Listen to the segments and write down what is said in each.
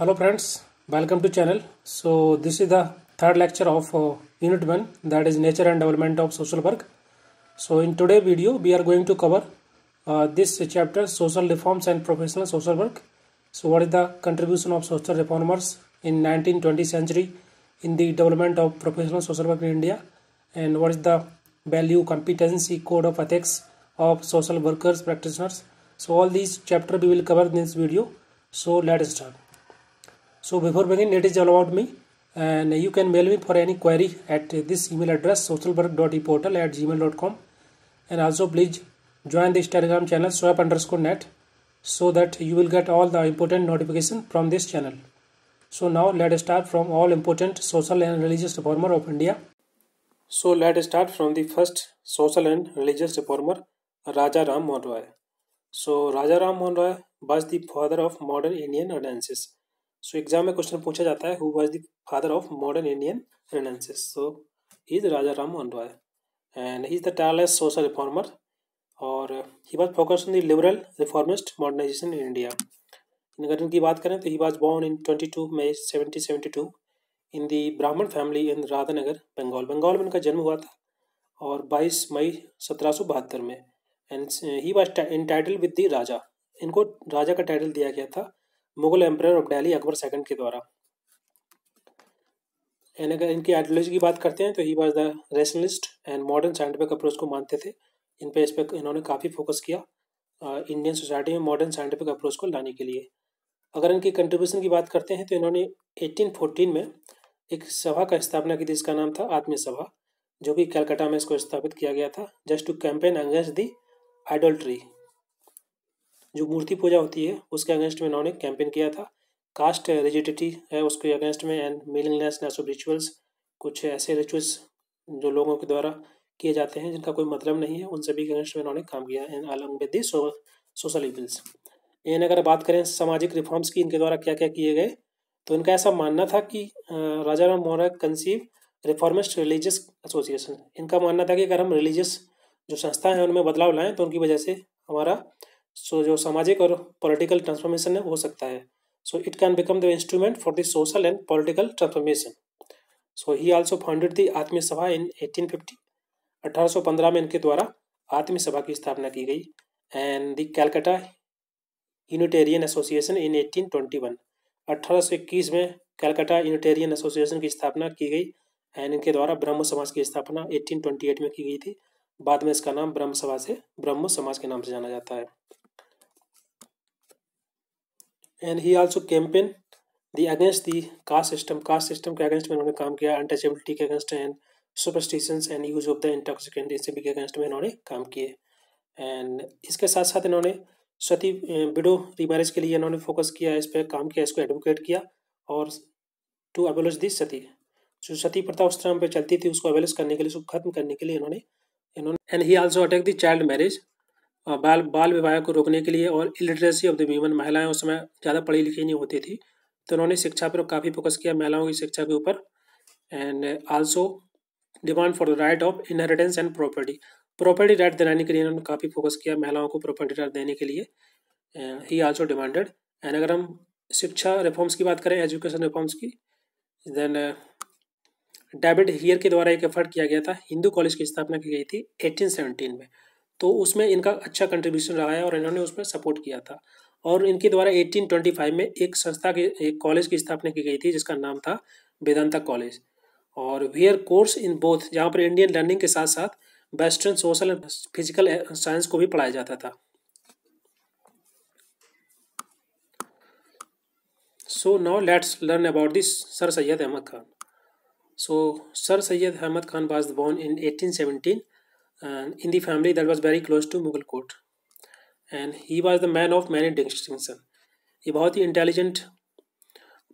hello friends welcome to channel so this is the third lecture of uh, unit 1 that is nature and development of social work so in today video we are going to cover uh, this chapter social reforms and professional social work so what is the contribution of social reformers in nineteen twenty century in the development of professional social work in india and what is the value competency code of ethics of social workers practitioners so all these chapter we will cover in this video so let us start so before beginning, let us all about me and you can mail me for any query at this email address socialwork.eportal at gmail.com and also please join this telegram channel swap underscore net so that you will get all the important notification from this channel so now let us start from all important social and religious reformer of india so let us start from the first social and religious reformer raja ram mohan roy so raja ram mohan roy was the father of modern indian renaissance so exam में question पूछा जाता है who was the father of modern Indian renaissance so is Raja Ram Mohan Roy and he is the tallest social reformer और he was focus on the liberal reformist modernization in India अगर की बात करें तो he was born in twenty two May seventy seventy two in the Brahmin family in Radhanagar Bengal Bengal में इनका जन्म हुआ था और बाईस मई सत्रह सौ बहत्तर में and he was entitled with the Raja इनको राजा का टाइटल दिया गया था Mughal emperor of Delhi Akbar second के द्वारा एंड अगर इनकी आइडियोलॉजी की बात करते हैं तो he was the rationalist and modern scientific approach को मानते थे इन पर इस पर इन्होंने काफ़ी फोकस किया इंडियन सोसाइटी में मॉडर्न साइंटिफिक अप्रोच को लाने के लिए अगर इनकी कंट्रीब्यूशन की बात करते हैं तो इन्होंने 1814 में एक सभा का स्थापना की थी जिसका नाम था आत्मीय सभा जो कि कलकत्ता में इसको स्थापित किया गया था just to campaign against the idolatry जो मूर्ति पूजा होती है उसके अगेंस्ट में इन्होंने कैंपेन किया था कास्ट रिजिडिटी है उसके अगेंस्ट में एंड मीनिंगनेसनेस ऑफ रिचुअल्स कुछ ऐसे रिचुअल्स जो लोगों के द्वारा किए जाते हैं जिनका कोई मतलब नहीं है उन सभी के अगेंस्ट में इन्होंने काम किया and along with the social evils and अगर बात करें सामाजिक रिफॉर्म्स की इनके द्वारा क्या क्या किए गए तो इनका ऐसा मानना था कि Raja Ram Mohan conceive reformist religious association इनका मानना था कि अगर हम रिलीजियस जो संस्थाएं हैं उनमें बदलाव लाएं तो उनकी वजह से हमारा सो जो सामाजिक और पॉलिटिकल ट्रांसफॉर्मेशन है हो सकता है so it can become the instrument for the social and political transformation so he also founded the Atmiya Sabha इन 1850 1815 में इनके द्वारा आत्मीय सभा की स्थापना की गई and the Calcutta Unitarian association in 1821 1821 में कैलकटा यूनिटेरियन एसोसिएशन की स्थापना की गई एंड इनके द्वारा ब्रह्म समाज की स्थापना 1828 में की गई थी बाद में इसका नाम ब्रह्म सभा से ब्रह्म समाज के नाम से जाना जाता है and he also campaign the against the caste system caste system के अगेंस्ट में उन्होंने काम किया अनटचेबिलिटी के against and superstition and use of the intoxicant इन सभी के अगेंस्ट में इन्होंने काम किए एंड इसके साथ साथ इन्होंने सती अं, विडो रिमैरिज के लिए इन्होंने फोकस किया इस पर काम किया इसको एडवोकेट किया और टू अवेलेज दी सती जो सती प्रथा उस टाइम पे चलती थी उसको अवेलेज करने के लिए उसको खत्म करने के लिए इन्होंने इन्होंने and he also attack the child marriage बाल बाल विवाह को रोकने के लिए और इलिटरेसी ऑफ द वीमन महिलाएं उस समय ज़्यादा पढ़ी लिखी नहीं होती थी तो उन्होंने शिक्षा पर काफ़ी फोकस किया महिलाओं की शिक्षा के ऊपर and also demand for the right of inheritance and property property right दिलाने के लिए उन्होंने काफ़ी फोकस किया महिलाओं को प्रॉपर्टी राइट देने के लिए and he also demanded and अगर हम शिक्षा रिफॉर्म्स की बात करें एजुकेशन रिफॉर्म्स की देन डेविड हियर के द्वारा एक एफर्ट किया गया था हिंदू कॉलेज की स्थापना की गई थी एटीन में तो उसमें इनका अच्छा कंट्रीब्यूशन रहा है और इन्होंने उसमें सपोर्ट किया था और इनके द्वारा 1825 में एक संस्था की एक कॉलेज की स्थापना की गई थी जिसका नाम था वेदांता कॉलेज और वियर कोर्स इन बोथ जहाँ पर इंडियन लर्निंग के साथ साथ western social and physical science को भी पढ़ाया जाता था so now let's learn about this sir Syed Ahmad Khan so sir Syed Ahmad Khan was born in seventeen and in the family that was very close to Mughal court. And he was the man of many distinction. ये बहुत ही intelligent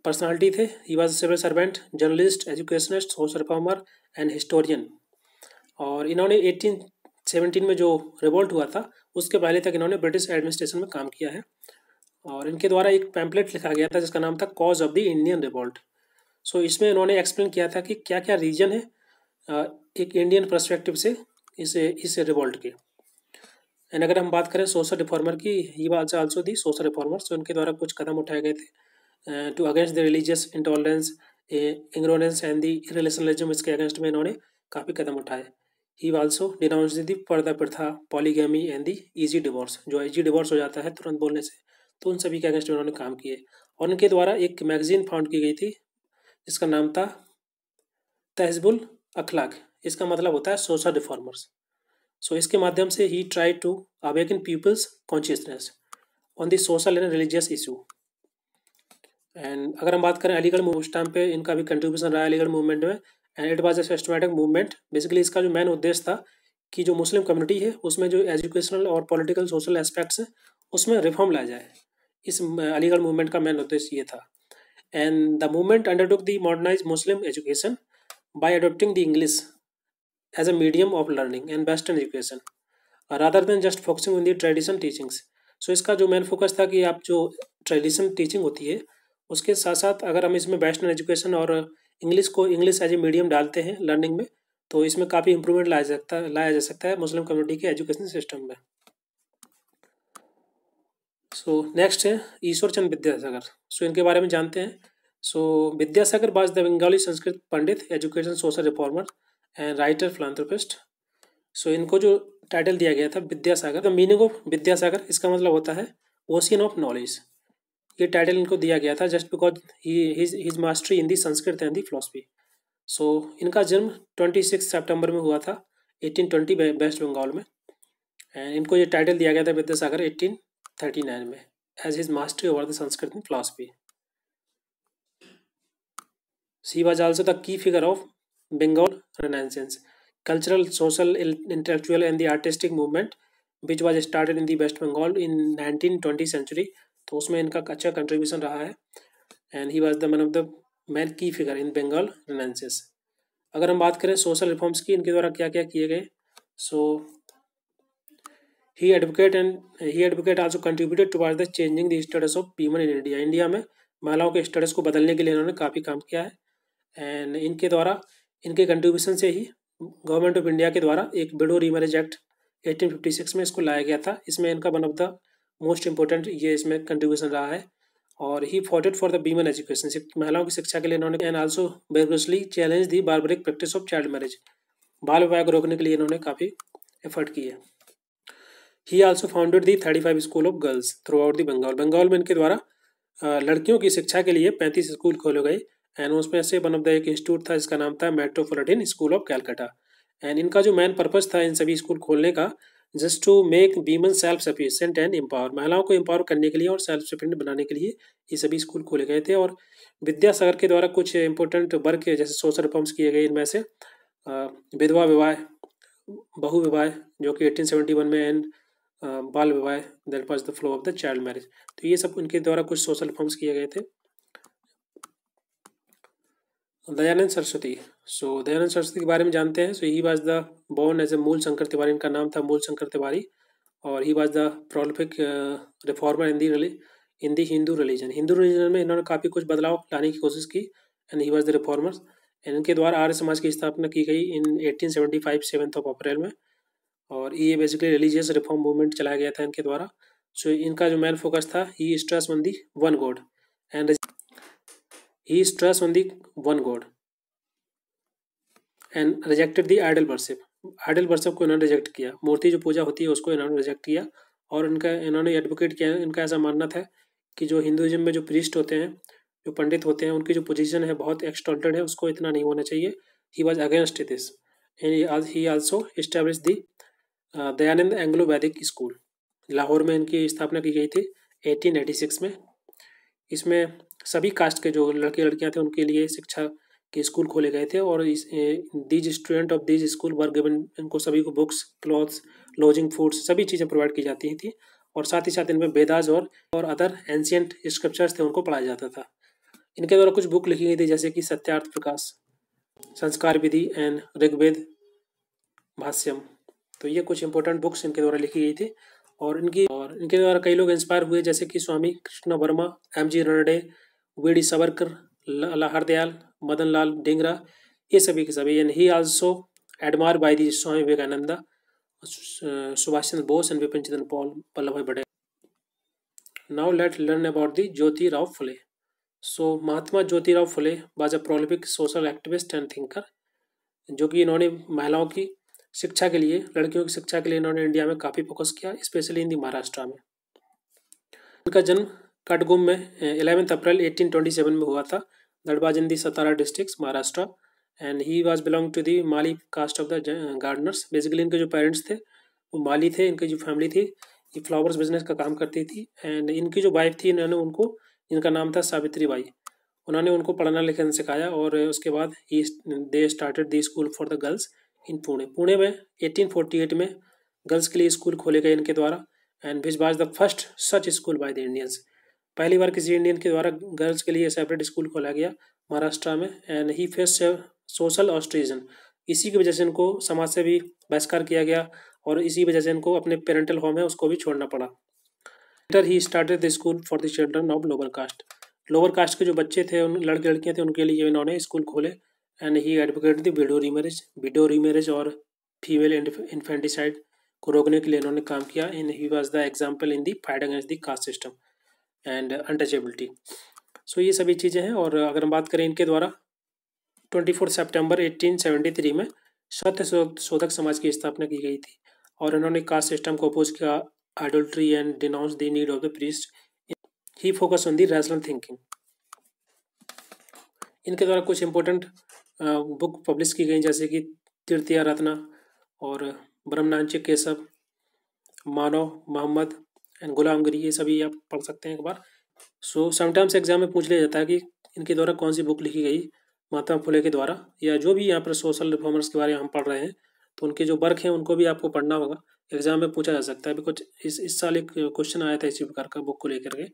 personality थे he was civil servant journalist educationist social reformer and historian और इन्होंने eighteen seventeen में जो revolt हुआ था उसके पहले तक इन्होंने ब्रिटिश एडमिनिस्ट्रेशन में काम किया है और इनके द्वारा एक पैम्पलेट लिखा गया था जिसका नाम था cause of the Indian revolt सो इसमें इन्होंने एक्सप्लेन किया था कि क्या क्या रीजन है एक इंडियन परस्पेक्टिव से इस इस रिवॉल्ट के एंड अगर हम बात करें सोशल रिफॉर्मर की he was also the social reformer सो इनके द्वारा कुछ कदम उठाए गए थे to against the religious intolerance ignorance and the rationalism इसके अगेंस्ट में इन्होंने काफ़ी कदम उठाए he also denounce the purdah प्रथा polygamy and the easy divorce जो ईजी डिवोर्स हो जाता है तुरंत बोलने से तो उन सभी के अगेंस्ट में उन्होंने काम किए और उनके द्वारा एक मैगजीन फाउंड की गई थी जिसका नाम था तहजबुल अखलाक इसका मतलब होता है सोशल रिफॉर्मर्स सो इसके माध्यम से ही try to awaken people's consciousness on the social and religious issue and अगर हम बात करें अलीगढ़ उस टाइम पे इनका भी कंट्रीब्यूशन रहा है अलीगढ़ मूवमेंट में and it was a systematic movement basically इसका जो मेन उद्देश्य था कि जो मुस्लिम कम्युनिटी है उसमें जो एजुकेशनल और पॉलिटिकल सोशल एस्पेक्ट्स हैं उसमें रिफॉर्म लाया जाए इस अलीगढ़ मूवमेंट का मेन उद्देश्य ये था and the movement undertook the modernize Muslim education by adopting the English as a medium of learning and western education uh, rather than just focusing on the tradition teachings so so, इसका जो main focus था कि आप जो tradition teaching होती है उसके साथ साथ अगर हम इसमें वेस्टर्न एजुकेशन और इंग्लिश को इंग्लिश एज ए मीडियम डालते हैं लर्निंग में तो इसमें काफ़ी इंप्रूवमेंट लाया जा सकता लाया जा सकता है मुस्लिम कम्युनिटी के एजुकेशन सिस्टम में सो नेक्स्ट है ईश्वर चंद विद्यासागर सो so, इनके बारे में जानते हैं so so, Vidyasagar was the Bengali Sanskrit pandit education social reformer and writer philanthropist so इनको जो टाइटल दिया गया था Vidyasagar the meaning of Vidyasagar इसका मतलब होता है ओशियन ऑफ नॉलेज ये टाइटल इनको दिया गया था just because his mastery in the Sanskrit and the philosophy so इनका जन्म ट्वेंटी सिक्स सेप्टेम्बर में हुआ था एटीन ट्वेंटी वेस्ट बंगाल में एंड इनको ये टाइटल दिया गया था विद्यासागर एटीन थर्टी नाइन में as his mastery over the Sanskrit in philosophy she was also the key figure of Bengal Renaissance cultural, social, intellectual and the artistic movement which was started in the West Bengal in 1920 century तो उसमें इनका अच्छा contribution रहा है and he was the man of the man key figure in Bengal renaissance अगर हम बात करें सोशल रिफॉर्म्स की इनके द्वारा क्या क्या किए गए so he advocate and he advocate also contributed toward the changing the status of women in India India में महिलाओं के स्टेटस को बदलने के लिए इन्होंने काफ़ी काम किया है एंड इनके द्वारा इनके कंट्रीब्यूशन से ही गवर्नमेंट ऑफ इंडिया के द्वारा एक बिडो रिमरेज एक्ट 1856 में इसको लाया गया था इसमें इनका one of the most important ये इसमें कंट्रीब्यूशन रहा है और he fought for the women education महिलाओं की शिक्षा के लिए इन्होंने and also basically challenge the barbaric practice of child marriage बाल विवाह को रोकने के लिए इन्होंने काफ़ी एफर्ट किए he also founded the thirty five school of girls throughout the Bengal Bengal में इनके द्वारा लड़कियों की शिक्षा के लिए पैंतीस स्कूल खोले गए एंड उसमें से वन ऑफ द एक इंस्टीट्यूट था इसका नाम था metropolitan school of Calcutta and इनका जो मेन पर्पज था इन सभी स्कूल खोलने का just to make women self sufficient and empower महिलाओं को एम्पावर करने के लिए और सेल्फ सफिशियंट बनाने के लिए ये सभी स्कूल खोले गए थे और विद्यासागर के द्वारा कुछ इंपॉर्टेंट वर्क जैसे सोशल रिफॉर्म्स किए गए इनमें से विधवा विवाह बहु विवाह जो कि 1871 में एंड बाल विवाह that was the flow of the child marriage तो ये सब उनके द्वारा कुछ सोशल रिफॉर्म्स किए गए थे दयानंद सरस्वती सो दयानंद सरस्वती के बारे में जानते हैं so he was the born as a Mool Shankar Tiwari इनका नाम था मूल शंकर तिवारी और he was the prolific reformer in the in the Hindu religion Hindu religion में इन्होंने काफ़ी कुछ बदलाव लाने की कोशिश की and he was the reformer and इनके द्वारा आर्य समाज की स्थापना की गई in eighteen seventy five seventh of April में और ये बेसिकली रिलीजियस रिफॉर्म मूवमेंट चलाया गया था इनके द्वारा सो so, इनका जो मेन फोकस था he stress on the one God and he trusts ऑन the one God and rejected the idol worship. Idol worship को इन्होंने रिजेक्ट किया मूर्ति जो पूजा होती है उसको इन्होंने रिजेक्ट किया और इनका इन्होंने एडवोकेट किया इनका ऐसा मानना था कि जो हिंदुज़म में जो प्रिस्ट होते हैं जो पंडित होते हैं उनकी जो पोजीशन है बहुत एक्सटॉल्टेड है उसको इतना नहीं होना चाहिए he was against this and he also establish the Dayanand Anglo Vedic school Lahore में इनकी स्थापना की गई थी 1886 में इसमें सभी कास्ट के जो लड़के लड़कियाँ थे उनके लिए शिक्षा के स्कूल खोले गए थे और इस these student of these school were given इनको सभी को बुक्स क्लॉथ्स लॉजिंग फूड्स सभी चीज़ें प्रोवाइड की जाती थी और साथ ही साथ इनमें बेदाज और और अदर एंशियंट स्क्रिप्चर्स थे उनको पढ़ाया जाता था इनके द्वारा कुछ बुक लिखी गई थी जैसे कि सत्यार्थ प्रकाश संस्कार विधि एंड ऋग्वेद भाष्यम तो ये कुछ इंपॉर्टेंट बुक्स इनके द्वारा लिखी गई थी और इनकी और इनके द्वारा कई लोग इंस्पायर हुए जैसे कि Swami Krishna Verma M G Ranade V Savarkar Hardayal Madan Lal Dhingra ये सभी के सभी and he also admire by the Swami Vivekananda Subhash Chandra Bose and Bipin Chandra Pal Vallabh Bhai Patel now let learn about the Jyoti Rao Phule so Mahatma Jyotirao Phule was a prolific social activist and thinker जो कि इन्होंने महिलाओं की शिक्षा के लिए लड़कियों की शिक्षा के लिए इन्होंने इंडिया में काफ़ी फोकस किया स्पेशली इन दी महाराष्ट्र में उनका जन्म कटगुम में एलेवेंथ अप्रैल 1827 में हुआ था that was in the Satara districts, Maharashtra, and he was belong to the Mali caste of the इनके जो पेरेंट्स थे वो माली थे इनकी जो फैमिली थी ये फ्लावर्स बिजनेस का काम करती थी एंड इनकी जो वाइफ थी इन्होंने उनको इनका नाम था सावित्री बाई उन्होंने उनको पढ़ना लिखना सिखाया और उसके बाद they started the school for the girls in Pune Pune में एट में गर्ल्स के लिए स्कूल खोले गए इनके द्वारा and which was the first such school by the Indians पहली बार किसी इंडियन के द्वारा गर्ल्स के लिए सेपरेट स्कूल खोला गया महाराष्ट्र में and he face social ostracism इसी की वजह से इनको समाज से भी बहिष्कार किया गया और इसी वजह से इनको अपने पेरेंटल होम है उसको भी छोड़ना पड़ा later he started the school for the children of lower caste lower caste के जो बच्चे थे उन लड़के लड़कियाँ थे उनके लिए इन्होंने स्कूल खोले and he advocate the widow remarriage widow remarriage और फीमेल इन्फेंटिसाइड को रोकने के लिए इन्होंने काम किया in he was the example in the fight against the caste system and untouchability so ये सभी चीज़ें हैं और अगर हम बात करें इनके द्वारा twenty four September eighteen seventy three में सत्य शोधक समाज की स्थापना की गई थी और इन्होंने कास्ट सिस्टम को अपोज किया adultery and denounce the need of the priest he focus on the rational thinking इनके द्वारा कुछ इंपॉर्टेंट बुक पब्लिश की गई जैसे कि तृतीय रत्ना और ब्रह्मनांचिक केशव मानव मोहम्मद एंड गुलामगिरी ये सभी आप पढ़ सकते हैं एक बार सो समटाइम्स एग्जाम में पूछ लिया जाता है कि इनके द्वारा कौन सी बुक लिखी गई महात्मा फुले के द्वारा या जो भी यहाँ पर सोशल रिफॉर्मर्स के बारे में हम पढ़ रहे हैं तो उनके जो वर्क हैं उनको भी आपको पढ़ना होगा एग्जाम में पूछा जा सकता है अभी कुछ इस इस साल एक क्वेश्चन आया था इसी प्रकार का बुक को लेकर के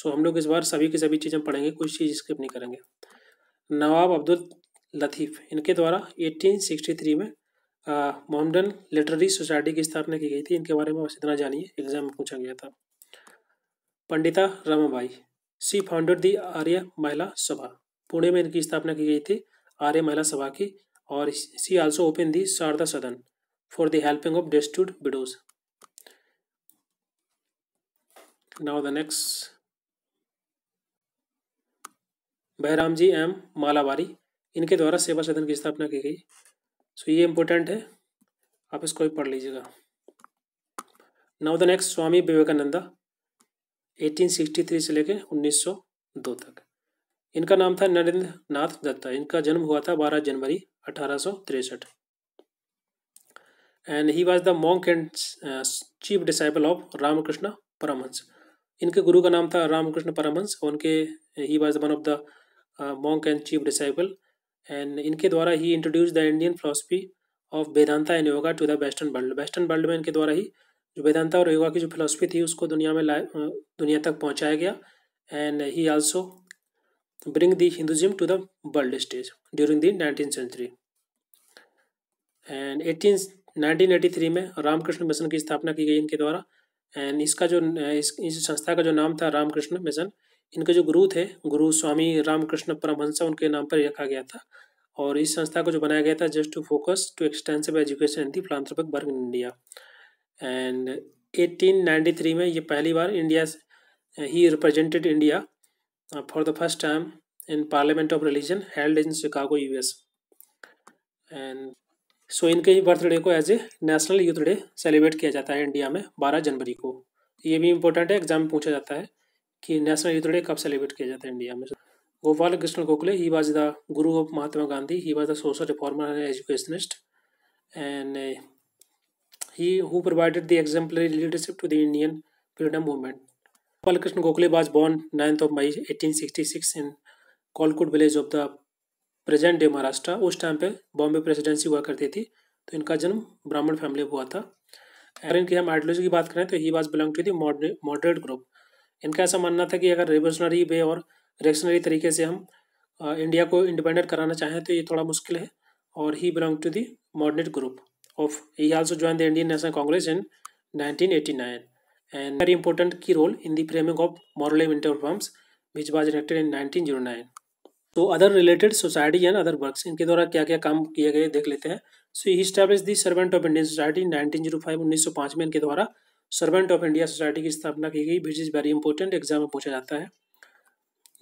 सो हम लोग इस बार सभी की सभी चीज़ें पढ़ेंगे कोई चीज़ स्किप नहीं करेंगे नवाब अब्दुल लतीफ़ इनके द्वारा 1863 में मोहम्मडन लिटरेरी सोसाइटी की स्थापना की गई थी इनके बारे में बस इतना जानिए एग्जाम में पूछा गया था पंडिता रामाबाई सी फाउंडेड दी आर्य महिला सभा पुणे में इनकी स्थापना की गई थी आर्य महिला सभा की और she also open the Sharada Sadan for the helping of destitute widows now the next Behramji M Malabari इनके द्वारा सेवा सदन की स्थापना की गई सो ये इम्पोर्टेंट है आप इसको भी पढ़ लीजिएगा now the next Swami Vivekananda 1863 से लेकर 1902 तक इनका नाम था नरेंद्र नाथ दत्ता इनका जन्म हुआ था 12 जनवरी अठारह and he was the monk and chief disciple of Ramakrishna Paramhansa इनके गुरु का नाम था रामकृष्ण परमहंस उनके he was one of the monk and chief disciple and इनके द्वारा he introduce the Indian philosophy of Vedanta and yoga to the western world western world में इनके द्वारा ही जो वेदांता और योगा की जो फिलोसफी थी उसको दुनिया में लाए दुनिया तक पहुँचाया गया and he also bring the Hinduism to the world stage during the nineteen century and eighteen nineteen eighty three में रामकृष्ण मिशन की स्थापना की गई इनके द्वारा एंड इसका जो इस, इस संस्था का जो नाम था रामकृष्ण मिशन इनके जो गुरु थे गुरु स्वामी रामकृष्ण परमहंसा उनके नाम पर रखा गया था और इस संस्था को जो बनाया गया था just to focus to extensive education in the philanthropic work in India and 1893 में ये पहली बार India he represented India for the first time in parliament of religion held in Chicago एस एंड सो इनके ही बर्थडे को as a national youth day celebrate किया जाता है इंडिया में बारह जनवरी को ये भी इम्पोर्टेंट है एग्जाम में पूछा जाता है कि नेशनल यूथ डे कब सेलिब्रेट किया जाता है इंडिया में Gopal Krishna Gokhale he was the guru of Mahatma Gandhi he was the social reformer and educationist and he who provided the exemplary leadership to the Indian freedom movement Gopal Krishna Gokhale was born ninth of May eighteen sixty six in कॉलकुट village of the present day Maharashtra उस time पे Bombay presidency हुआ करती थी तो इनका जन्म ब्राह्मण फैमिली हुआ था अगर इनकी हम आइडियोलॉजी की बात करें तो he was belong to the moderate group इनका ऐसा मानना था कि अगर रिवोल्यूशनरी वे और रिएक्शनरी तरीके से हम इंडिया को इंडिपेंडेंट कराना चाहें तो ये थोड़ा मुश्किल है और he belong to the moderate group of he also join the Indian national Congress in 1989 and very important key role in the framing of Morley Winter Reforms which was enacted in 1909. So other related society and other इनके द्वारा क्या क्या काम किए गए देख लेते हैं so he establish the servant of Indian society zero five उन्नीस सौ पाँच में इनके द्वारा सर्वेंट ऑफ इंडिया सोसाइटी की स्थापना की गई which is very important exam में पूछा जाता है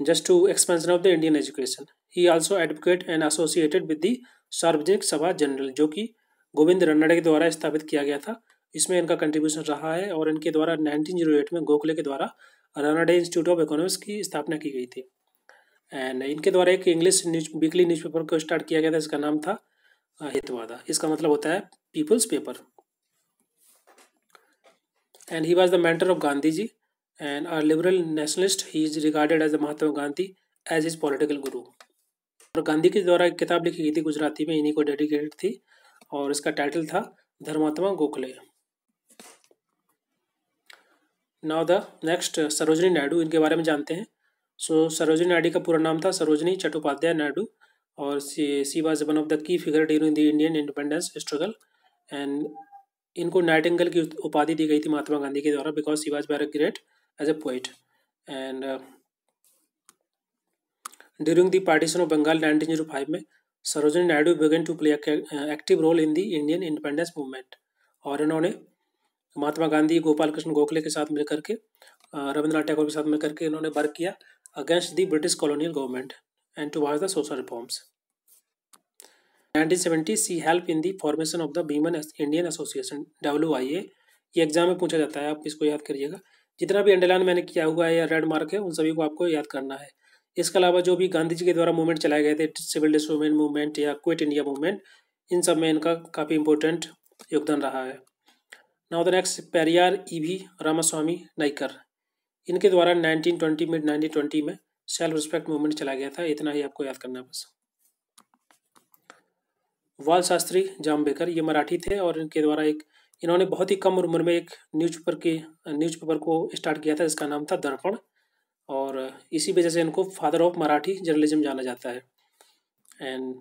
just to expansion of the Indian education he also advocate and associated with the Sarvajanik Sabha general जो कि गोविंद रन्नाडे के द्वारा स्थापित किया गया था इसमें इनका कंट्रीब्यूशन रहा है और इनके द्वारा नाइनटीन जीरो एट में गोखले के द्वारा रनाडे इंस्टीट्यूट ऑफ इकोनॉमिक्स की स्थापना की गई थी एंड इनके द्वारा एक इंग्लिश न्यूज वीकली न्यूज़पेपर को स्टार्ट किया गया था इसका नाम था हितवादा इसका मतलब होता है people's paper and he was the mentor of Gandhi ji and a liberal nationalist he is regarded as the Mahatma Gandhi as his political guru और गांधी के द्वारा एक किताब लिखी गई थी गुजराती में इन्हीं को डेडिकेटेड थी और इसका टाइटल था Dharmatma Gokhale now the next Sarojini Naidu इनके बारे में जानते हैं सो so, सरोजनी नायडू का पूरा नाम था सरोजनी चट्टोपाध्याय नायडू और she she was one of the key figure during the Indian independence struggle and इनको नाइटिंगल की उपाधि दी गई थी महात्मा गांधी के द्वारा because she was very great as a poet and during the partition of Bengal five में Sarojini Naidu began to play active role in the Indian independence movement और इन्होंने महात्मा गांधी गोपाल कृष्ण गोखले के साथ मिलकर के रविंद्रनाथ टैगोर के साथ मिलकर के इन्होंने वर्क किया against the British colonial government and to watch the social reforms 1970 she help in the formation of the women Indian association W I A ये एग्जाम में पूछा जाता है आप इसको याद करिएगा जितना भी अंडरलाइन मैंने किया हुआ है या रेड मार्क है उन सभी को आपको याद करना है इसके अलावा जो भी गांधी जी के द्वारा मूवमेंट चलाए गए थे सिविल डिस्ट्रूमेंट मूवमेंट या क्विट इंडिया मूवमेंट इन सब में इनका काफ़ी इंपॉर्टेंट योगदान रहा है now the next Periyar E V Ramasamy Naicker इनके द्वारा 1920 नाइनटीन 1920 में सेल्फ रिस्पेक्ट मूवमेंट चलाया गया था इतना ही आपको याद करना है बस वाल शास्त्री जाम्बेकर ये मराठी थे और इनके द्वारा एक इन्होंने बहुत ही कम उम्र में एक न्यूज़पेपर न्यूज न्यूज़पेपर को स्टार्ट किया था जिसका नाम था दर्पण और इसी वजह से इनको फादर ऑफ मराठी जर्नलिज्म जाना जाता है एंड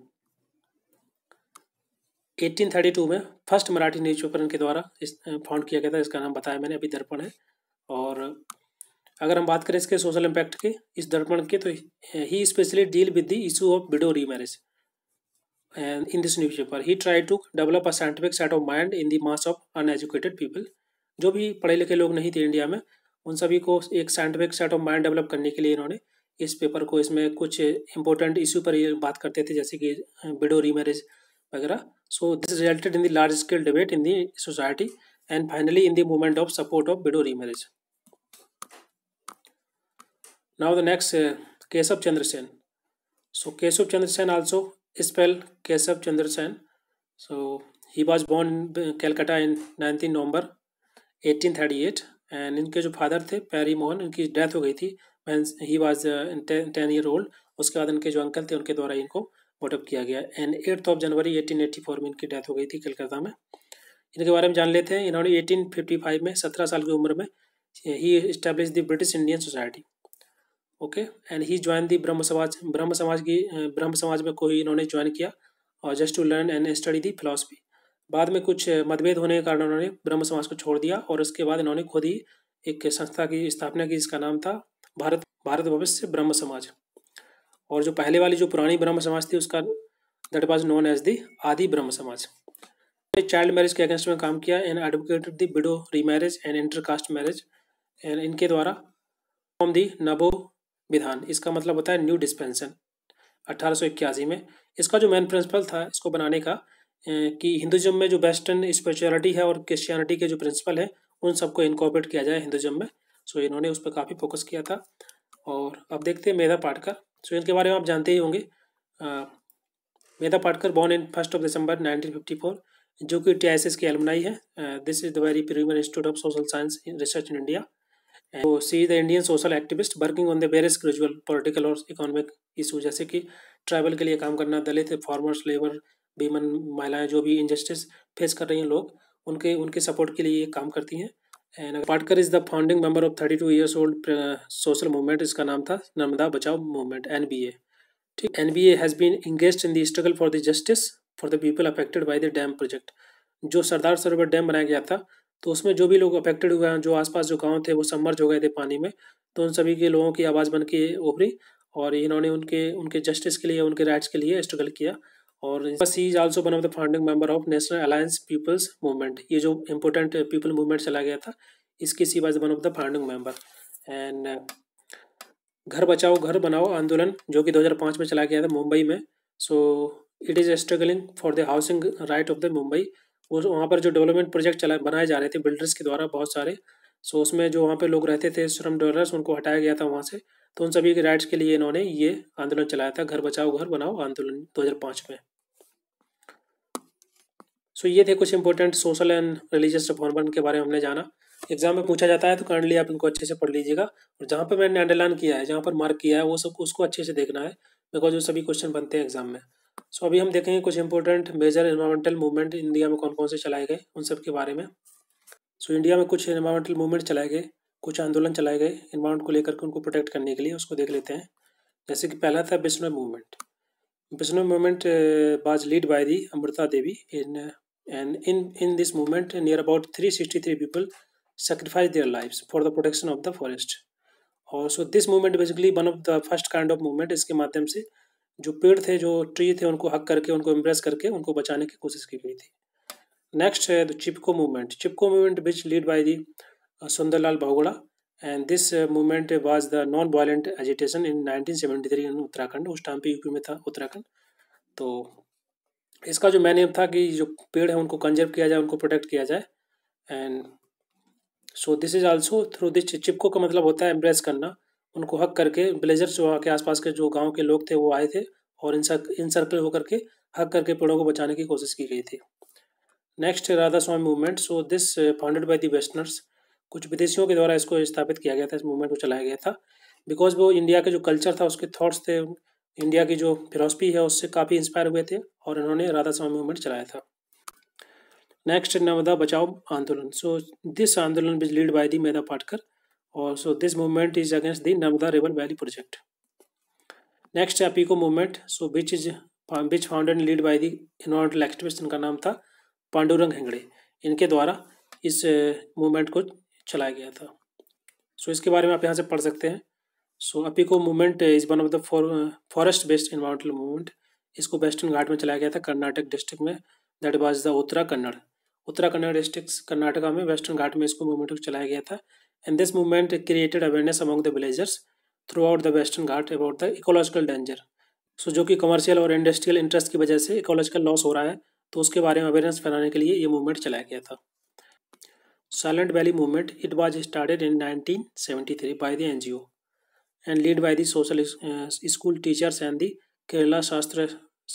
1832 में फर्स्ट मराठी न्यूज़पेपर इनके द्वारा इस फाउंड किया गया था इसका नाम बताया मैंने अभी दर्पण है और अगर हम बात करें इसके सोशल इम्पैक्ट के इस दर्पण के तो he specially deal with the issue of widow remarriage and in this newspaper he tried to develop a scientific set of mind in the mass of uneducated people जो भी पढ़े लिखे लोग नहीं थे इंडिया में उन सभी को एक scientific set of mind develop करने के लिए इन्होंने इस पेपर को इसमें कुछ इंपॉर्टेंट इश्यू पर ये बात करते थे जैसे कि री रीमैरिज वगैरह so this resulted in the large scale debate in the society and finally in the movement of support of re remarriage now the next Keshav Chandra Sen so Keshav Chandra Sen also Keshav Chandra Sen so he was born Calcutta in nineteen November eighteen thirty eight and इनके जो father थे पैरी मोहन इनकी death हो गई थी he was ten year old उसके बाद इनके जो अंकल थे उनके द्वारा इनको वोटअप किया गया and eighth of January eighty four में इनकी डेथ हो गई थी कलकत्ता में इनके बारे में जान लेते हैं इन्होंने फिफ्टी फाइव में सत्रह साल की उम्र में he establish the British Indian society okay and he join the Brahmo Samaj ब्रह्म समाज की ब्रह्म समाज में कोई इन्होंने ज्वाइन किया और just to learn and study the philosophy बाद में कुछ मतभेद होने के कारण उन्होंने ब्रह्म समाज को छोड़ दिया और उसके बाद इन्होंने खुद ही एक संस्था की स्थापना की जिसका नाम था भारत भारत भविष्य ब्रह्म समाज और जो पहले वाली जो पुरानी ब्रह्म समाज थी उसका that was known as the Adi Brahmo समाज चाइल्ड मैरिज के अगेंस्ट में काम किया and advocated the re remarriage and intercaste marriage and इनके द्वारा फ्रॉम दी नबो विधान इसका मतलब होता है न्यू डिस्पेंसन अठारह में इसका जो मेन प्रिंसिपल था इसको बनाने का कि हिंदुज़म में जो वेस्टर्न स्पिरिचुअलिटी है और क्रिश्चियनिटी के जो प्रिंसिपल हैं उन सबको इनकॉपरेट किया जाए हिंदुज़म में सो so, इन्होंने उस पर काफ़ी फोकस किया था और अब देखते हैं मेधा पाटकर सो so, इनके बारे में आप जानते ही होंगे Medha Patkar born in first of December 1954 जो कि टी के एलमनाई है this is the very premier institute of social science research in India तो she the Indian social activist working on the various gradual political और इकोनॉमिक इशू जैसे कि tribal के लिए काम करना दलित फार्मर्स लेबर बीमन महिलाएं जो भी इनजस्टिस फेस कर रही हैं लोग उनके उनके सपोर्ट के लिए ये काम करती हैं and Patkar is the founding member of thirty two years old social movement इसका नाम था नर्मदा बचाओ मूवमेंट एन बी ए ठीक N B A has been engage in the struggle for the justice for the people affected by the dam project जो सरदार सरोवर dam बनाया गया था तो उसमें जो भी लोग अफेक्टेड हुए हैं जो आसपास जो गांव थे वो सबमर्ज हो गए थे पानी में तो उन सभी के लोगों की आवाज़ बन के उभरी और इन्होंने उनके उनके जस्टिस के लिए उनके राइट्स के लिए स्ट्रगल किया और she is also one of the founding member of National Alliance People's Movement ये जो इम्पोर्टेंट पीपल मूवमेंट चला गया था इसकी she was one of the founding member and Ghar Bachao घर बनाओ आंदोलन जो कि 2005 में चला गया था मुंबई में so it is struggling for the housing right of the Mumbai उस वहाँ पर जो डेवलपमेंट प्रोजेक्ट चला बनाए जा रहे थे बिल्डर्स के द्वारा बहुत सारे सो उसमें जो वहाँ पर लोग रहते थे श्रम डोलर्स उनको हटाया गया था वहाँ से तो उन सभी के राइट्स के लिए इन्होंने ये आंदोलन चलाया था घर बचाओ घर बनाओ आंदोलन दो में सो ये थे कुछ इंपॉर्टेंट सोशल एंड रिलीजियस रिफॉर्मन के बारे में हमने जाना एग्जाम में पूछा जाता है तो काइंडली आप इनको अच्छे से पढ़ लीजिएगा और जहाँ पर मैंने अंडरलाइन किया है जहाँ पर मार्क किया है वो सब उसको अच्छे से देखना है बिकॉज वो सभी क्वेश्चन बनते हैं एग्जाम में सो so, अभी हम देखेंगे कुछ important major environmental movement India में कौन कौन से चलाए गए उन सब के बारे में सो so, इंडिया में कुछ इन्वायरमेंटल मूवमेंट चलाए गए कुछ आंदोलन चलाए गए इन्वायरमेंट को लेकर के उनको प्रोटेक्ट करने के लिए उसको देख लेते हैं जैसे कि पहला था Bishnoi movement Bishnoi movement was lead by the Amrita Devi in and in in this movement near about three sixty three people sacrifice their life for the protection of the forest और so this movement basically one of the first kind of movement इसके माध्यम से जो पेड़ थे जो tree थे उनको हक करके उनको इम्प्रेस करके उनको बचाने की कोशिश की गई थी नेक्स्ट है the Chipko movement Chipko movement which lead by the Sunderlal भागोड़ा and this movement was the non violent agitation in 1973 in Uttarakhand उस टाइम पे यूपी में था उत्तराखंड तो इसका जो मैंने था कि जो पेड़ है उनको कंजर्व किया जाए उनको प्रोटेक्ट किया जाए and so this is also through this Chipko का मतलब होता है एम्ब्रेस करना उनको हक करके ब्लेजर्स वहाँ के आसपास के जो गांव के लोग थे वो आए थे और इन इन सर्कल होकर के हक करके पेड़ों को बचाने की कोशिश की गई थी next Radha Swami movement so this founded by the westerners कुछ विदेशियों के द्वारा इसको स्थापित किया गया था इस मूवमेंट को चलाया गया था बिकॉज वो इंडिया का जो कल्चर था उसके थॉट्स थे इंडिया की जो फिलोसफी है उससे काफ़ी इंस्पायर हुए थे और इन्होंने राधा स्वामी मूवमेंट चलाया था नेक्स्ट नर्मदा बचाओ आंदोलन सो दिस आंदोलन was lead by the Medha Patkar Also, this movement is against the Narmada River Valley project. Next है Appiko movement so which is which founded lead by the involve activist इनका नाम था पांडुरंग हेंगड़े इनके द्वारा इस मूवमेंट uh, को चलाया गया था सो so, इसके बारे में आप यहाँ से पढ़ सकते हैं so so, Appiko movement is one of the forest based environmental movement इसको वेस्टर्न घाट में चलाया गया था कर्नाटक डिस्ट्रिक्ट में that was the Uttara Kannada Uttara Kannada district Karnataka में वेस्टर्न घाट में इसको मूवमेंट को चलाया गया था and this movement created awareness among the villagers throughout the western Ghat about the ecological danger so so, जो कि कमर्शियल और इंडस्ट्रियल इंटरेस्ट की वजह से इकोलॉजिकल लॉस हो रहा है तो उसके बारे में अवेयरनेस फैलाने के लिए ये मूवमेंट चलाया गया था Silent Valley movement it was started in 1973 by the NGO and lead by the social school teachers and the Kerala Shastra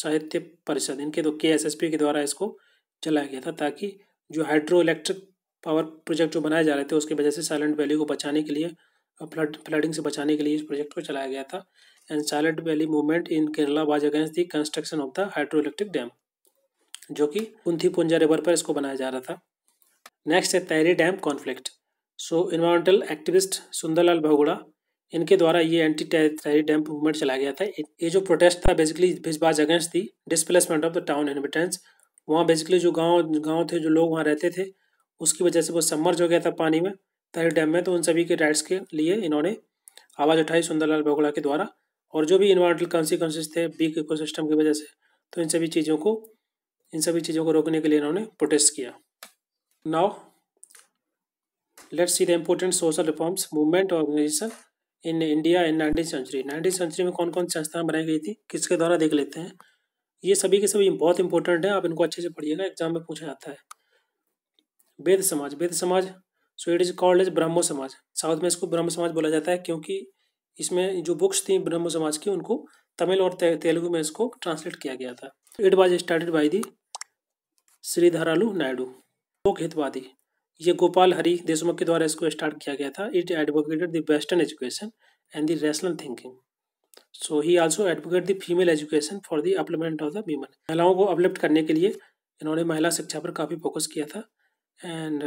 Sahitya परिषद इनके तो के एस एस पी के द्वारा इसको चलाया गया था ताकि जो हाइड्रो इलेक्ट्रिक पावर प्रोजेक्ट जो बनाए जा रहे थे उसकी वजह से साइलेंट वैली को बचाने के लिए फ्लड फ्लडिंग से बचाने के लिए इस प्रोजेक्ट को चलाया गया था and Silent Valley movement in Kerala was against the construction of the hydroelectric dam जो कि कुंथी पुंजा रिवर पर इसको बनाया जा रहा था नेक्स्ट है Tehri dam conflict so environmental activist Sunderlal Bahuguna इनके द्वारा ये एंटी तैरी डैम मूवमेंट चलाया गया था ये जो प्रोटेस्ट था बेसिकली भिजबाज against the displacement of the town inhabitants वहाँ बेसिकली जो गांव गांव थे जो लोग वहाँ रहते थे उसकी वजह से वो सम्मर्ज हो गया था पानी में तहरी डैम में तो उन सभी के राइट्स के लिए इन्होंने आवाज़ उठाई सुंदरलाल बोगला के द्वारा और जो भी इन्वायरमेंटल कॉन्सिक्वेंसेज थे बीक सिस्टम की वजह से तो इन सभी चीज़ों को इन सभी चीज़ों को रोकने के लिए इन्होंने प्रोटेस्ट किया now let's see the important social reforms movement organization in India in nineteen century nineteen century में कौन कौन संस्थाएं बनाई गई थी किसके द्वारा देख लेते हैं ये सभी के सभी बहुत इंपॉर्टेंट है आप इनको अच्छे से पढ़िएगा एग्जाम में पूछा जाता है वेद Samaj Veda Samaj so it is called as Brahmo Samaj south में इसको ब्रह्म समाज बोला जाता है क्योंकि इसमें जो बुक्स थी ब्रह्म समाज की उनको तमिल और तेलुगु में इसको ट्रांसलेट किया गया था it was started by the Sridharalu Naidu Lok Hitwadi ये गोपाल हरी देशमुख के द्वारा इसको स्टार्ट किया गया था it advocated the western education and the rational thinking so he also advocate the female education for the upliftment of the women महिलाओं को अपलिफ्ट करने के लिए इन्होंने महिला शिक्षा पर काफ़ी फोकस किया था एंड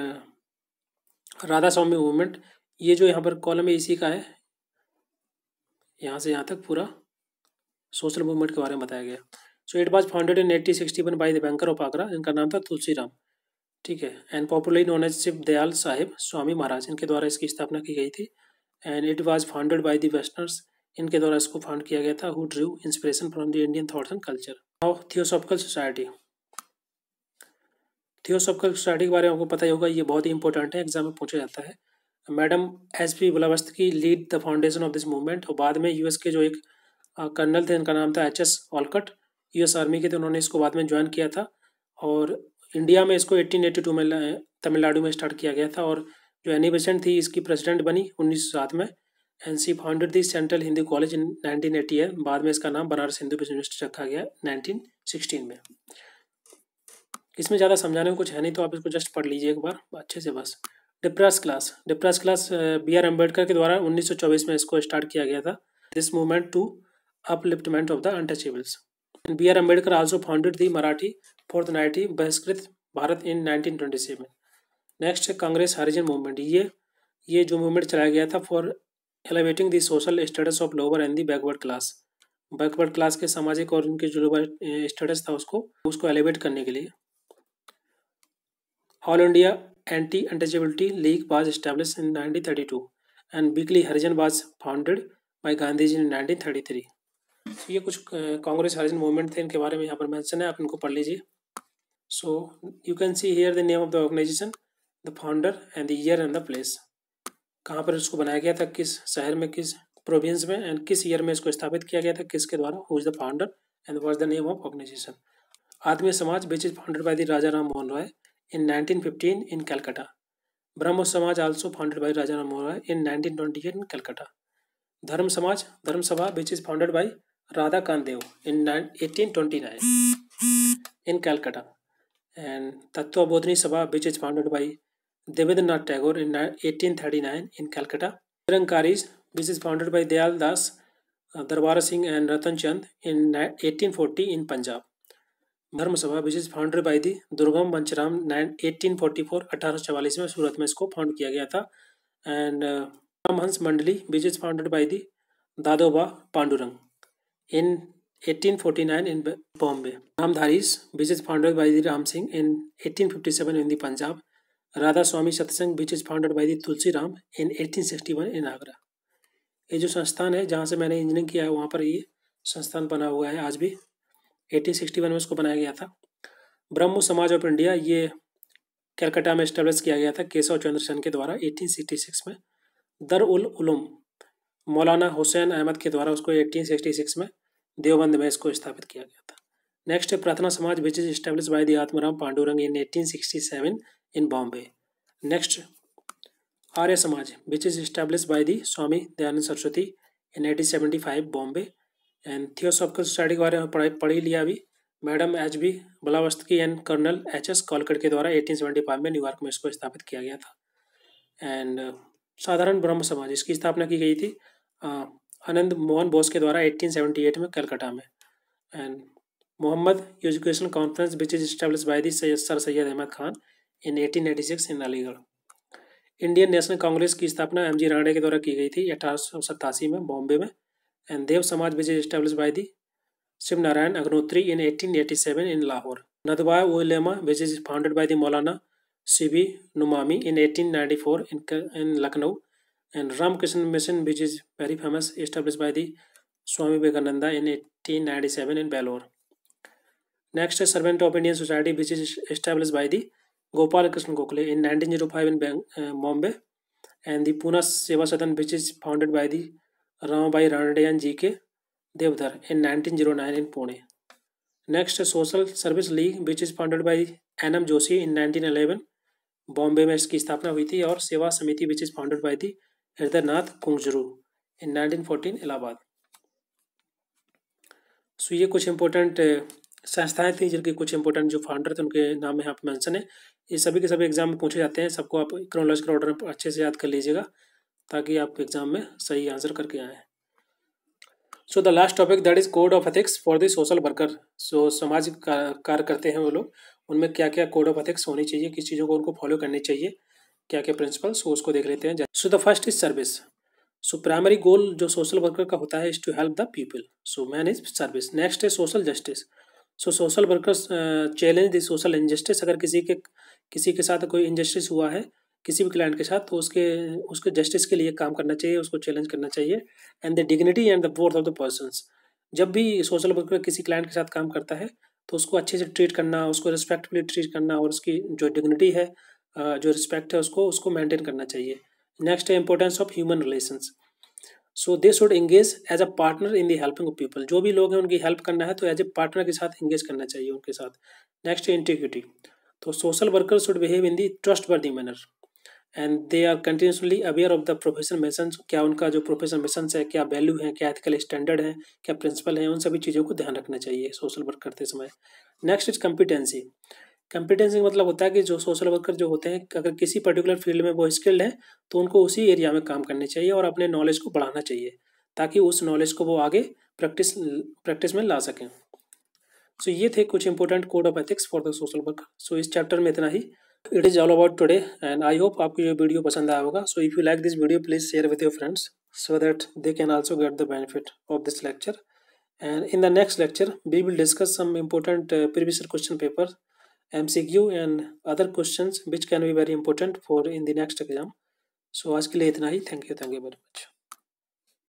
राधा स्वामी मूवमेंट ये जो यहाँ पर कॉलम है इसी का है यहाँ से यहाँ तक पूरा सोशल मूवमेंट के बारे में बताया गया so it was founded in eighty sixty one by the banker of Agra इनका नाम था तुलसीराम ठीक है and popularly known as Shiv Dayal Sahib Swami Maharaj इनके द्वारा इसकी स्थापना की गई थी and it was founded by the westerners इनके द्वारा इसको फाउंड किया गया था who drew inspiration from the Indian thoughts and culture Theosophical Society Theosophical study के बारे में आपको पता ही होगा ये बहुत ही इंपॉर्टेंट है एग्जाम में पूछा जाता है मैडम एस पी की lead the foundation of this movement और बाद में यूएस के जो एक कर्नल थे इनका नाम था H S Olcott US army के थे उन्होंने इसको बाद में ज्वाइन किया था और इंडिया में इसको 1882 में तमिलनाडु में स्टार्ट किया गया था और जो एनी बेसेंट e थी इसकी प्रेसिडेंट बनी उन्नीस सौ सात में N C founded the Central Hindu College in nineteen eighty है बाद में इसका नाम बनारस हिंदू यूनिवर्सिटी रखा गया नाइनटीन सिक्सटीन में इसमें ज़्यादा समझाने में कुछ है नहीं तो आप इसको जस्ट पढ़ लीजिए एक बार अच्छे से बस depress class depress class B R Ambedkar के द्वारा 1924 में इसको स्टार्ट किया गया था this movement to upliftment of the untouchables B R Ambedkar also founded the Marathi fortnightly Bahishkrit Bharat in seven next है कांग्रेस हरिजन मूवमेंट ये ये जो मूवमेंट चलाया गया था for elevating the social status of lower and the backward class backward class के सामाजिक और उनके जो लोअर स्टेटस था उसको उसको एलिवेट करने के लिए all India anti untouchability league was establish in 1932 and Bikli Harijan was founded by Gandhi ji nineteen 1933. Three ये कुछ कांग्रेस हरिजन मूवमेंट थे इनके बारे में यहाँ पर मेंशन है आप इनको पढ़ लीजिए so you can see here the name of the organization the founder and the year and the place कहाँ पर इसको बनाया गया था किस शहर में किस प्रोविंस में एंड किस ईयर में इसको स्थापित किया गया था किसके द्वारा who is the founder and was the name of organization आदमी Samaj which is founded by the Raja Ram Mohan Roy in 1915 in Calcutta. Brahmo Samaj also founded by Raja Ramohra in 1928 in Calcutta. Dharm Samaj, Dharm Sabha which is founded by Radha Kandev in 1829 in Calcutta. And Tattva Bodhini Sabha which is founded by Devendranath Tagore in 1839 in Calcutta. Nirankaris which is founded by Dayal Das, Darbara Singh and Ratan Chand in 1840 in Punjab. Dharmasabha which is founded by the Durgaram Manchharam nine eighteen forty four अठारह चवालीस में सूरत में इसको found किया गया था and uh, Ramhans Mandali which is founded by the Dadoba Pandurang in 1849 in Bombay. By the Ram Singh in eighteen fifty seven in the Punjab Radha Swami Radha which is founded by the Tulsi Ram in eighteen sixty one in Agra ये जो संस्थान है जहाँ से मैंने इंजीनियरिंग किया है वहाँ पर ये संस्थान बना हुआ है आज भी 1861 में इसको बनाया गया था ब्रह्म समाज ऑफ इंडिया ये कलकत्ता में स्टेब्लिश किया गया था केशव चंद्र सेन के द्वारा 1866 में दर उल उलूम मौलाना हुसैन अहमद के द्वारा उसको 1866 में देवबंद में इसको स्थापित किया गया था next Prarthana Samaj which is establish by the Atmaram Pandurang in eighteen in Bombay next Arya Samaj which is establish by the Swami Dayanand Saraswati in five Bombay and Theosophical study के बारे में पढ़ पढ़ ही लिया अभी madam H B Blavatsky and colonel H S Olcott के द्वारा एटीन सेवेंटी फाइव में न्यूयॉर्क में इसको स्थापित किया गया था एंड साधारण ब्रह्म समाज इसकी स्थापना की गई थी आनंद मोहन बोस के द्वारा सेवेंटी एट में कलकत्ता में and Mohammad education conference which is establish by the sir Syed Ahmad Khan in six in Aligarh Indian national Congress की स्थापना एम जी राणे के द्वारा की गई थी अठारह सौ में बॉम्बे में and Dev Samaj which is established by the Shiv Narayan Agnotri in 1887 in Lahore. Nadwa Ulema which is founded by the Maulana Sibi Numami in 1894 in, in Lucknow and Ramakrishna Mission which is very famous established by the Swami Vivekananda in 1897 in Belore. Next is Servant of Indian Society which is established by the Gopal Krishna Gokhale in 1905 in uh, Bombay and the Pune Seva Sadan which is founded by the Ramabai Ranade G K Devdhar in nineteen zero nine in Pune next Social Service League which is founded by N M Joshi in nineteen eleven Bombay में इसकी स्थापना हुई थी और सेवा समिति विच is founded by the Hridaynath Kunzru in nineteen fourteen Allahabad so ये कुछ इंपॉर्टेंट संस्थाएं थी जिनके कुछ इंपॉर्टेंट जो फाउंडर थे उनके नाम यहाँ पर मेंशन है ये सभी के सभी एग्जाम में पूछे जाते हैं सबको आप क्रोनोलॉजिकल ऑर्डर अच्छे से याद कर लीजिएगा ताकि आपके एग्जाम में सही आंसर करके आए so the last topic that is code of ethics for the social worker so सामाजिक कार्य करते हैं वो लोग उनमें क्या क्या कोड ऑफ एथिक्स होनी चाहिए किस चीज़ों को उनको फॉलो करनी चाहिए क्या क्या प्रिंसिपल्स वो उसको देख लेते हैं so the first is service so primary goal जो सोशल वर्कर का होता है is to help the people so man is service next है social justice so social workers challenge the social injustice अगर किसी के किसी के साथ कोई इनजस्टिस हुआ है किसी भी क्लाइंट के साथ तो उसके उसके जस्टिस के लिए काम करना चाहिए उसको चैलेंज करना चाहिए and the dignity and the worth of the person जब भी सोशल वर्कर किसी क्लाइंट के साथ काम करता है तो उसको अच्छे से ट्रीट करना उसको रिस्पेक्टफुली ट्रीट करना और उसकी जो डिग्निटी है जो रिस्पेक्ट है उसको उसको मेंटेन करना चाहिए नेक्स्ट है importance of human relations so they should engage as a partner in the helping of people जो भी लोग हैं उनकी हेल्प करना है तो एज ए पार्टनर के साथ एंगेज करना चाहिए उनके साथ नेक्स्ट है इंटीग्रिटी तो social worker should behave in the trustworthy manner and they are continuously aware of the profession mission क्या उनका जो प्रोफेशन मेसन है क्या वैल्यू है क्या एथिकल स्टैंडर्ड है क्या प्रिंसिपल है उन सभी चीज़ों को ध्यान रखना चाहिए सोशल वर्क करते समय नेक्स्ट इज कम्पिटेंसी कम्पिटेंसी मतलब होता है कि जो सोशल वर्कर जो होते हैं अगर किसी पर्टिकुलर फील्ड में वो स्किल्ड हैं तो उनको उसी एरिया में काम करने चाहिए और अपने नॉलेज को बढ़ाना चाहिए ताकि उस नॉलेज को वो आगे प्रैक्टिस प्रैक्टिस में ला सकें सो so, ये थे कुछ important code of ethics for the social worker so इस चैप्टर में इतना ही it is all about today and I hope आपको ये वीडियो पसंद आया होगा so if you like this video please share with your friends so that they can also get the benefit of this lecture and in the next lecture we will discuss some important previous year question paper M C Q and other question which can be very important for in the next exam so आज के लिए इतना ही thank you thank you very much